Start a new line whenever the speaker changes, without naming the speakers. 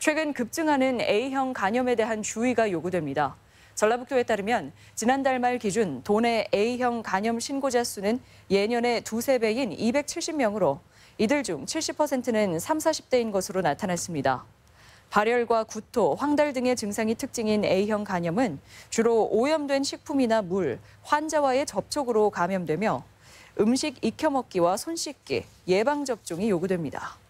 최근 급증하는 A형 간염에 대한 주의가 요구됩니다. 전라북도에 따르면 지난달 말 기준 도내 A형 간염 신고자 수는 예년의 두세 배인 270명으로 이들 중 70%는 30, 40대인 것으로 나타났습니다. 발열과 구토, 황달 등의 증상이 특징인 A형 간염은 주로 오염된 식품이나 물, 환자와의 접촉으로 감염되며 음식 익혀 먹기와 손 씻기, 예방 접종이 요구됩니다.